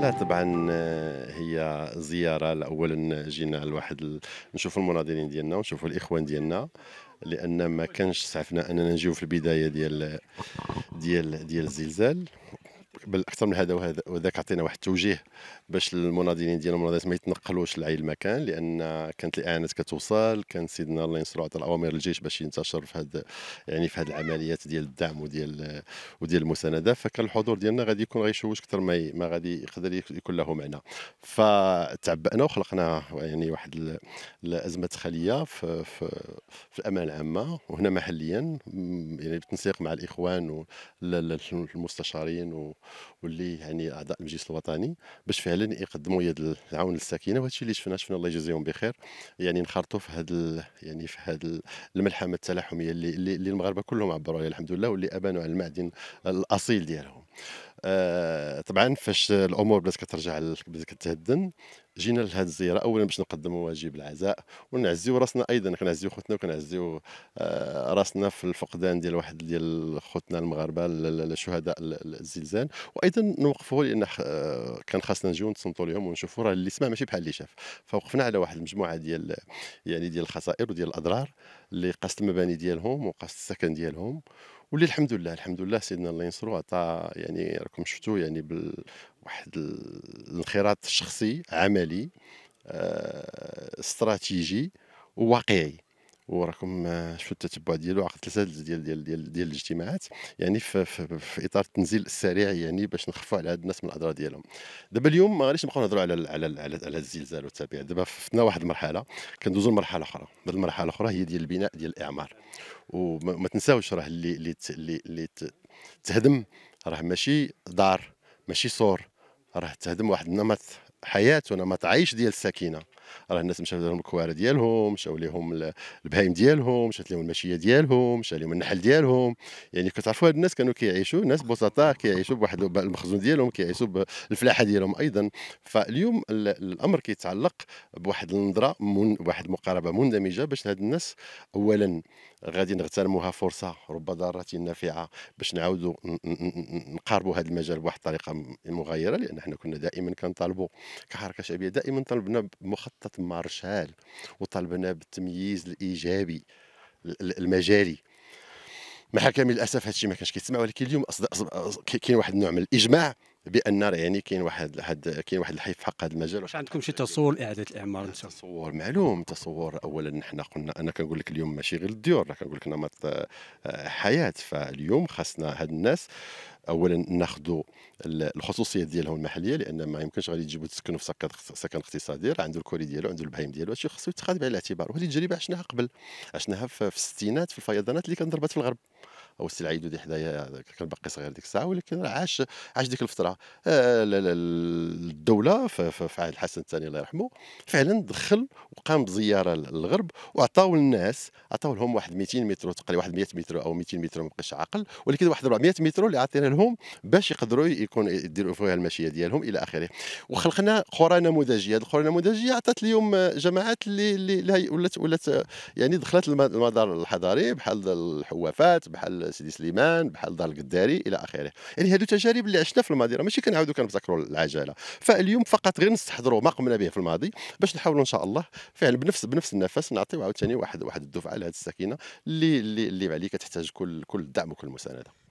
لا طبعا آه، هي زياره اولا جينا لواحد نشوفوا المناضلين ديالنا ونشوفوا الاخوان ديالنا لان ما كانش سعفنا اننا نجيو في البدايه ديال ديال ديال الزلزال بل اكثر من هذا وهذا وذاك عطينا واحد التوجيه باش المناضلين ديال المناضلات ما يتنقلوش لعي المكان لان كانت الاعانات كتوصل كان سيدنا الله ينصرو عطى الاوامر للجيش باش ينتشر في هذا يعني في هذه العمليات ديال الدعم وديال وديال المسانده فكان الحضور ديالنا غادي يكون غيشوش اكثر ما ما غادي يقدر يكون له معنى فتعبأنا وخلقنا يعني واحد الازمه خليه في, في, في الامانه العامه وهنا محليا يعني بالتنسيق مع الاخوان والمستشارين و... واللي يعني اعضاء المجلس الوطني باش فعلا يقدموا يد العون للساكنه وهذا الشيء اللي شفناه شفنا الله يجازيهم بخير يعني نخرطوا في هذا يعني في هذا الملحمه التلاحميه اللي, اللي المغاربه كلهم عبروا عليها الحمد لله واللي ابانوا على المعدن الاصيل ديالهم آه طبعا فاش الامور بدات كترجع بدات كتهدن جينا لهذه الزياره اولا باش نقدموا واجب العزاء ونعزيو راسنا ايضا كنعزيو خوتنا وكنعزيو آه راسنا في الفقدان ديال واحد ديال خوتنا المغاربه الشهداء الزلزال وايضا نوقفوا لان آه، كان خاصنا نجيو نتصنتوا لهم ونشوفوا راه اللي سمع ماشي بحال اللي شاف فوقفنا على واحد المجموعه ديال يعني ديال الخسائر وديال الاضرار اللي قاست المباني ديالهم وقاست السكن ديالهم واللي الحمد لله الحمد لله سيدنا الله ينصرو عطى يعني راكم شفتوا يعني بواحد الانخراط شخصي عملي آه، استراتيجي وواقعي وراكم آه، شفتوا التتبع ديالو عقد ثلاثه ديال ديال ديال, ديال الاجتماعات يعني في, في, في اطار التنزيل السريع يعني باش نخفوا على هاد الناس من الاضرار ديالهم دابا اليوم ما غاديش نبقاو نهضروا على على على, على الزلزال والتابع دابا فتنا واحد المرحله كندوزوا لمرحله اخرى هذه المرحله الاخرى هي ديال البناء ديال الاعمار وما تنساوش راه اللي اللي اللي تهدم راه ماشي دار ماشي سور راه تهدم واحد النمط حياه ونمط عيش ديال الساكنه راه الناس مشاو لهم الكوارع ديالهم مشاو لهم البهايم ديالهم مشات لهم الماشيه ديالهم مشات لهم النحل ديالهم يعني كتعرفوا هاد الناس كانوا كيعيشوا ناس بسطاء كيعيشوا بواحد المخزون ديالهم كيعيشوا بالفلاحه ديالهم ايضا فاليوم الامر كيتعلق بواحد النظره من واحد المقاربه مندمجه باش هاد الناس اولا غادي نغتنموها فرصه رب ضاره نافعه باش نعاودوا نقاربوا هذا المجال بواحد الطريقه مغايره لان حنا كنا دائما كنطالبوا كحركه شعبيه دائما طلبنا بمخطط تتم مارشال وطالبنا بالتمييز الايجابي المجالي مع كامل الاسف الشيء ما كانش كيتسمع ولكن اليوم كاين واحد النوع من الاجماع بان يعني كاين واحد حد كاين واحد الحيف في حق هذا المجال واش عندكم شي تصور لاعاده الاعمار انت آه، تصور معلوم تصور اولا نحن قلنا انا كنقول لك اليوم ماشي غير الديور راه كنقول لك نمط آه، حياه فاليوم خاصنا هاد الناس اولا ناخذوا الخصوصيه ديالهم المحليه لان ما يمكنش غادي تجيبوا تسكنوا في سكن سكن اقتصادي راه عنده الكوري ديالو عنده البهايم ديالو هادشي خصو يتخذ بعين الاعتبار وهذه التجربه عشناها قبل عشناها في الستينات في الفيضانات اللي كانت ضربت في الغرب او السي العيدودي حدايا كان باقي صغير ديك الساعه ولكن عاش عاش ديك الفتره آه، الدوله في عهد الحسن الثاني الله يرحمه فعلا دخل وقام بزياره للغرب وعطاو الناس عطاو لهم واحد 200 متر تقريبا واحد 100 متر او 200 متر ما عاقل ولكن واحد 400 متر اللي عطينا لهم باش يقدروا يكون يديروا فيها الماشيه ديالهم الى اخره وخلقنا قرى نموذجيه هذه القرى النموذجيه عطات اليوم جماعات اللي اللي ولات ولات يعني دخلت المدار الحضاري بحال الحوافات بحال سيدي سليمان بحال دار القداري الى اخره يعني هذو تجارب اللي عشنا في الماضي راه ماشي كنعاودو كنفتكروا العجله فاليوم فقط غير نستحضروا ما قمنا به في الماضي باش نحاولوا ان شاء الله فعلا بنفس بنفس النفس نعطيو عاوتاني واحد واحد الدفعه لهذه السكينه اللي اللي اللي عليه كتحتاج كل كل الدعم وكل المسانده